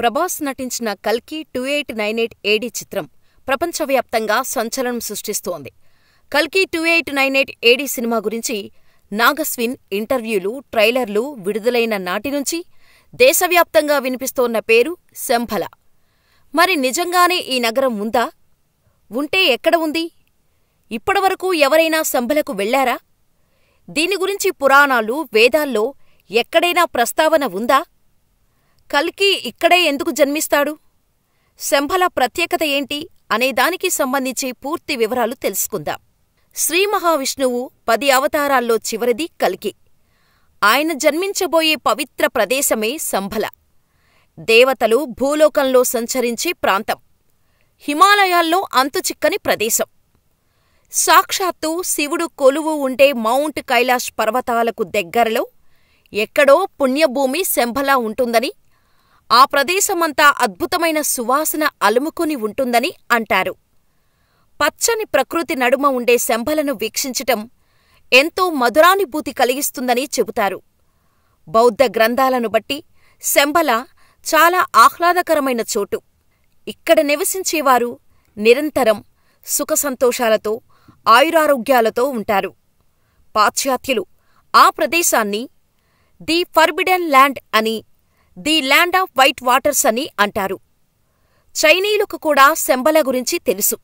ప్రభాస్ నటించిన కల్కి two eight nine eight AD చిత్రం ప్రపంచవ్యాప్తంగా సంచలనం సృష్టిస్తోంది కల్కి two eight nine eight AD సినిమా గురించి నాగస్విన్ ఇంటర్వ్యూలు ట్రైలర్లు విడుదలైన నాటి నుంచి దేశవ్యాప్తంగా వినిపిస్తోన్న పేరు శంభల మరి నిజంగానే ఈ నగరం ఉందా ఉంటే ఎక్కడ ఉంది ఇప్పటివరకు ఎవరైనా శంభలకు వెళ్లారా దీని గురించి పురాణాలు వేదాల్లో ఎక్కడైనా ప్రస్తావన ఉందా కల్కి ఇక్కడే ఎందుకు జన్మిస్తాడు శంభల ప్రత్యేకత ఏంటి అనేదానికి సంబంధించి పూర్తి వివరాలు తెలుసుకుందాం శ్రీ మహావిష్ణువు పది అవతారాల్లో చివరిది కల్కి ఆయన జన్మించబోయే పవిత్ర ప్రదేశమే సంభల దేవతలు భూలోకంలో సంచరించే ప్రాంతం హిమాలయాల్లో అంతుచిక్కని ప్రదేశం సాక్షాత్తు శివుడు కొలువు ఉండే మౌంట్ కైలాష్ పర్వతాలకు దగ్గరలో ఎక్కడో పుణ్యభూమి శంభలా ఉంటుందని ఆ ప్రదేశమంతా అద్భుతమైన సువాసన అలుముకొని ఉంటుందని అంటారు పచ్చని ప్రకృతి నడుమ ఉండే శంభలను వీక్షించటం ఎంతో మధురానుభూతి కలిగిస్తుందని చెబుతారు బౌద్ధ గ్రంథాలను బట్టి శంభల చాలా ఆహ్లాదకరమైన చోటు ఇక్కడ నివసించేవారు నిరంతరం సుఖసంతోషాలతో ఆయురారోగ్యాలతో ఉంటారు పాశ్చాత్యులు ఆ ప్రదేశాన్ని ది ఫర్బిడెన్ ల్యాండ్ అని the land of white waters అని అంటారు చైనీయులకు కూడా శంబల గురించి తెలుసు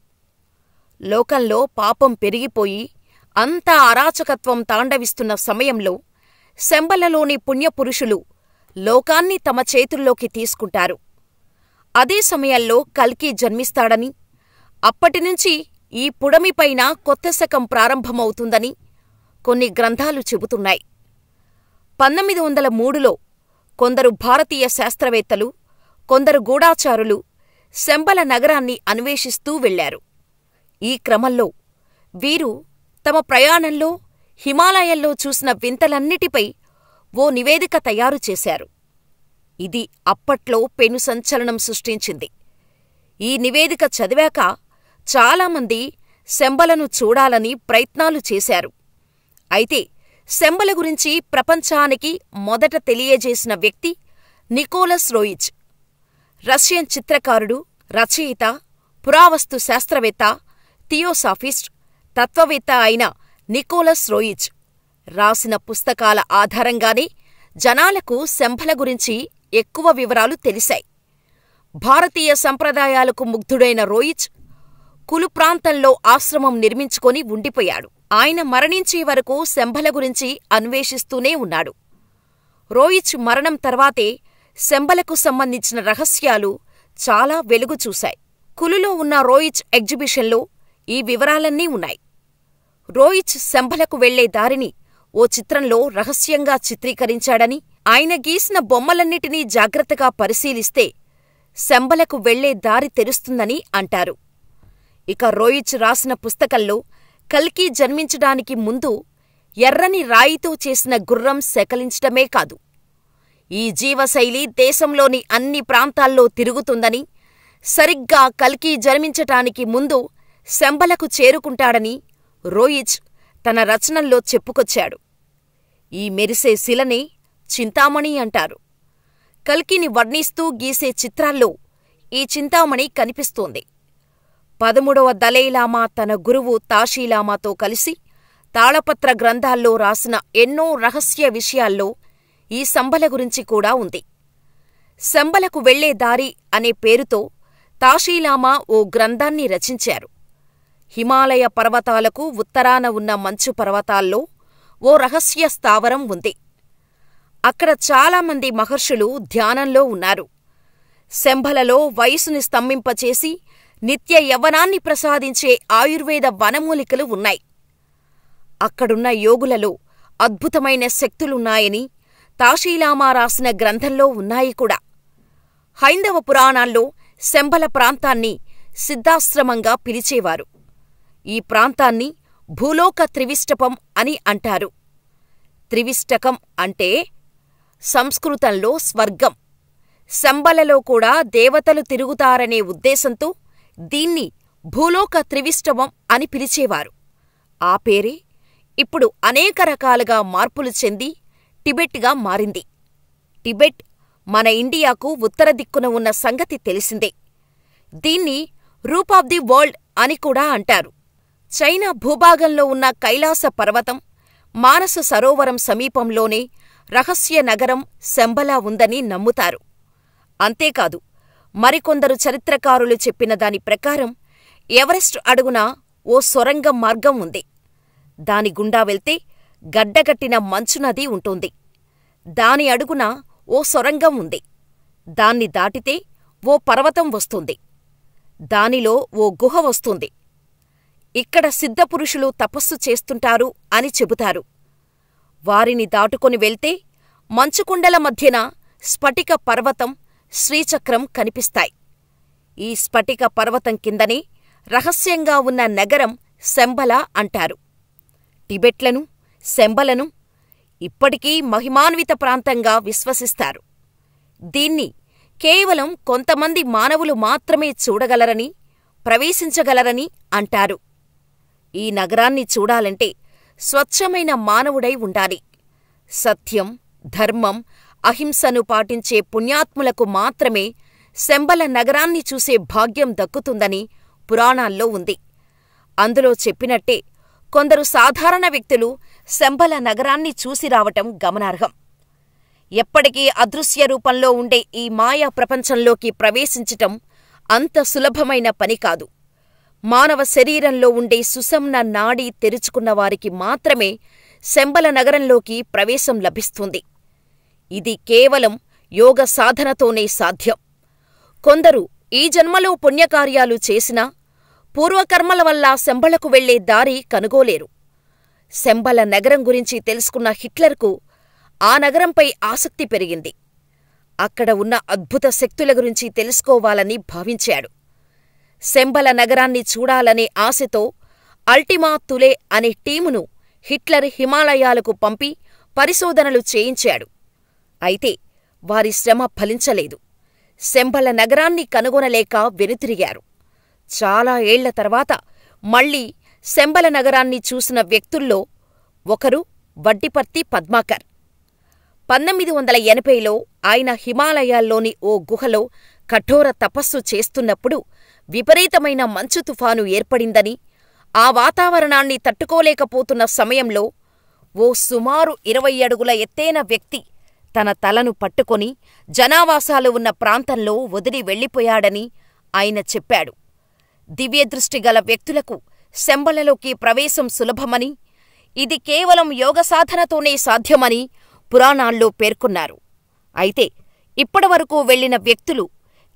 లోకంలో పాపం పెరిగిపోయి అంతా అరాచకత్వం తాండవిస్తున్న సమయంలో శంబలలోని పుణ్యపురుషులు లోకాన్ని తమ చేతుల్లోకి తీసుకుంటారు అదే సమయంలో కల్కి జన్మిస్తాడని అప్పటినుంచి ఈ పుడమిపైన కొత్త శకం ప్రారంభమవుతుందని కొన్ని గ్రంథాలు చెబుతున్నాయి పంతొమ్మిది వందల మూడులో కొందరు భారతీయ శాస్త్రవేత్తలు కొందరు గూఢాచారులు శంబల నగరాన్ని అన్వేషిస్తూ వెళ్లారు ఈ క్రమంలో వీరు తమ ప్రయాణంలో హిమాలయంలో చూసిన వింతలన్నిటిపై ఓ నివేదిక తయారు చేశారు ఇది అప్పట్లో పెను సంచలనం సృష్టించింది ఈ నివేదిక చదివాక చాలామంది శంబలను చూడాలని ప్రయత్నాలు చేశారు అయితే శంబల గురించి ప్రపంచానికి మొదట తెలియజేసిన వ్యక్తి నికోలస్ రోయిచ్ రష్యన్ చిత్రకారుడు రచయిత పురావస్తు శాస్త్రవేత్త థియోసాఫిస్ట్ తత్వవేత్త అయిన నికోలస్ రోయిచ్ రాసిన పుస్తకాల ఆధారంగానే జనాలకు శంభల గురించి ఎక్కువ వివరాలు తెలిశాయి భారతీయ సంప్రదాయాలకు ముగ్ధుడైన రోయిచ్ కులు ప్రాంతంలో ఆశ్రమం నిర్మించుకొని ఉండిపోయాడు ఆయన మరణించే వరకు శంభల గురించి అన్వేషిస్తూనే ఉన్నాడు రోయిచ్ మరణం తర్వాతే శంభలకు సంబంధించిన రహస్యాలు చాలా వెలుగు చూశాయి కులులో ఉన్న రోయిచ్ ఎగ్జిబిషన్లో ఈ వివరాలన్నీ ఉన్నాయి రోయిచ్ శంభలకు వెళ్లే దారిని ఓ చిత్రంలో రహస్యంగా చిత్రీకరించాడని ఆయన గీసిన బొమ్మలన్నిటినీ జాగ్రత్తగా పరిశీలిస్తే శంబలకు వెళ్లే దారి తెరుస్తుందని అంటారు ఇక రోయిచ్ రాసిన పుస్తకంలో కల్కి జన్మించడానికి ముందు ఎర్రని రాయితో చేసిన గుర్రం సెకలించటమే కాదు ఈ జీవశైలి దేశంలోని అన్ని ప్రాంతాల్లో తిరుగుతుందని సరిగ్గా కల్కి జన్మించటానికి ముందు శంబలకు చేరుకుంటాడని రోయిచ్ తన రచనల్లో చెప్పుకొచ్చాడు ఈ మెరిసే శిలనే చింతామణి అంటారు కల్కిని వర్ణిస్తూ గీసే చిత్రాల్లో ఈ చింతామణి కనిపిస్తోంది పదమూడవ దలైలామా తన గురువు తాషీలామాతో కలిసి తాళపత్ర గ్రంథాల్లో రాసిన ఎన్నో రహస్య విషయాల్లో ఈ సంబల గురించి కూడా ఉంది సంబలకు వెళ్లే దారి అనే పేరుతో తాషీలామా ఓ గ్రంథాన్ని రచించారు హిమాలయ పర్వతాలకు ఉత్తరాన ఉన్న మంచు పర్వతాల్లో ఓ రహస్య స్థావరం ఉంది అక్కడ చాలామంది మహర్షులు ధ్యానంలో ఉన్నారు శంభలలో వయసుని స్తంభింపచేసి నిత్య యవ్వనాన్ని ప్రసాదించే ఆయుర్వేద వనమూలికలు ఉన్నాయి అక్కడున్న యోగులలో అద్భుతమైన శక్తులున్నాయని తాశీలామా రాసిన గ్రంథంలో ఉన్నాయి కూడా హైందవ పురాణాల్లో శంబల ప్రాంతాన్ని సిద్ధాశ్రమంగా పిలిచేవారు ఈ ప్రాంతాన్ని భూలోక త్రివిష్టపం అని అంటారు త్రివిష్టకం అంటే సంస్కృతంలో స్వర్గం శంబలలో కూడా దేవతలు తిరుగుతారనే ఉద్దేశంతో దీన్ని భూలోక త్రివిష్టవం అని పిలిచేవారు ఆ పేరే ఇప్పుడు అనేక రకాలుగా మార్పులు చెంది టిబెట్గా మారింది టిబెట్ మన ఇండియాకు ఉత్తర దిక్కున ఉన్న సంగతి తెలిసిందే దీన్ని రూప్ ఆఫ్ ది వరల్డ్ అని కూడా అంటారు చైనా భూభాగంలో ఉన్న కైలాస పర్వతం మానస సరోవరం సమీపంలోనే రహస్య నగరం శంబలా ఉందని నమ్ముతారు అంతేకాదు మరికొందరు చరిత్రకారులు చెప్పిన దాని ప్రకారం ఎవరెస్ట్ అడుగున ఓ సొరంగ మార్గం ఉంది దాని గుండా వెళ్తే గడ్డగట్టిన మంచునది ఉంటుంది దాని అడుగున ఓ సొరంగం ఉంది దాన్ని దాటితే ఓ పర్వతం వస్తుంది దానిలో ఓ గుహ వస్తుంది ఇక్కడ సిద్ధపురుషులు తపస్సు చేస్తుంటారు అని చెబుతారు వారిని దాటుకొని వెళ్తే మంచుకుండల మధ్యన స్ఫటిక పర్వతం శ్రీచక్రం కనిపిస్తాయి ఈ స్ఫటిక పర్వతం కిందనే రహస్యంగా ఉన్న నగరం శంబల అంటారు టిబెట్లను శంబలను ఇప్పటికీ మహిమాన్విత ప్రాంతంగా విశ్వసిస్తారు దీన్ని కేవలం కొంతమంది మానవులు మాత్రమే చూడగలరని ప్రవేశించగలరని అంటారు ఈ నగరాన్ని చూడాలంటే స్వచ్ఛమైన మానవుడై ఉండాలి సత్యం ధర్మం అహింసను పాటించే పుణ్యాత్ములకు మాత్రమే శంబల నగరాన్ని చూసే భాగ్యం దక్కుతుందని పురాణాల్లో ఉంది అందులో చెప్పినట్టే కొందరు సాధారణ వ్యక్తులు శంబల నగరాన్ని చూసి రావటం గమనార్హం ఎప్పటికీ అదృశ్య రూపంలో ఉండే ఈ మాయా ప్రపంచంలోకి ప్రవేశించటం అంత సులభమైన పని కాదు మానవ శరీరంలో ఉండే సుసంన నాడీ తెరుచుకున్నవారికి మాత్రమే శంబల నగరంలోకి ప్రవేశం లభిస్తుంది ఇది కేవలం యోగ సాధనతోనే సాధ్యం కొందరు ఈ జన్మలో పుణ్యకార్యాలు చేసినా పూర్వకర్మల వల్ల శంబళకు వెళ్లే దారి కనుగోలేరు శంబల నగరం గురించి తెలుసుకున్న హిట్లర్కు ఆ నగరంపై ఆసక్తి పెరిగింది అక్కడ ఉన్న అద్భుత శక్తుల గురించి తెలుసుకోవాలని భావించాడు శంబల నగరాన్ని చూడాలనే ఆశతో అల్టిమా తులే అనే టీమును హిట్లర్ హిమాలయాలకు పంపి పరిశోధనలు చేయించాడు అయితే వారి శ్రమ ఫలించలేదు శంబల నగరాన్ని కనుగొనలేక వెనుతిరిగారు చాలా ఏళ్ల తర్వాత మళ్లీ శంబల నగరాన్ని చూసిన వ్యక్తుల్లో ఒకరు వడ్డిపర్తి పద్మాకర్ పంతొమ్మిది వందల ఎనభైలో ఆయన హిమాలయాల్లోని ఓ గుహలో కఠోర తపస్సు చేస్తున్నప్పుడు విపరీతమైన మంచు తుఫాను ఏర్పడిందని ఆ వాతావరణాన్ని తట్టుకోలేకపోతున్న సమయంలో ఓ సుమారు ఇరవై అడుగుల ఎత్తైన వ్యక్తి తన తలను పట్టుకొని జనావాసాలు ఉన్న ప్రాంతంలో వదిలి వెళ్లిపోయాడని ఆయన చెప్పాడు దివ్యదృష్టిగల వ్యక్తులకు శంబలలోకి ప్రవేశం సులభమని ఇది కేవలం యోగ సాధనతోనే సాధ్యమని పురాణాల్లో పేర్కొన్నారు అయితే ఇప్పటివరకు వెళ్లిన వ్యక్తులు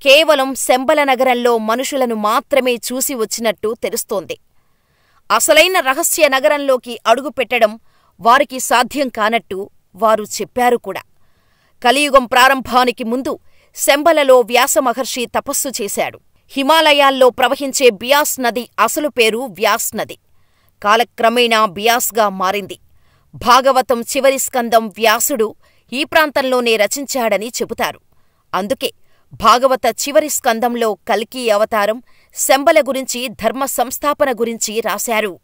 కేవలం శంబల నగరంలో మనుషులను మాత్రమే చూసి వచ్చినట్టు తెలుస్తోంది అసలైన రహస్య నగరంలోకి అడుగుపెట్టడం వారికి సాధ్యం కానట్టు వారు చెప్పారు కూడా కలియుగం ప్రారంభానికి ముందు శంబలలో వ్యాసమహర్షి తపస్సు చేశాడు హిమాలయాల్లో ప్రవహించే బియాస్ నది అసలు పేరు వ్యాస్ నది కాలక్రమేణా బియాస్గా మారింది భాగవతం చివరి స్కందం వ్యాసుడు ఈ ప్రాంతంలోనే రచించాడని చెబుతారు అందుకే భాగవత చివరి స్కందంలో కల్కి అవతారం శంబల గురించి ధర్మ సంస్థాపన గురించి రాశారు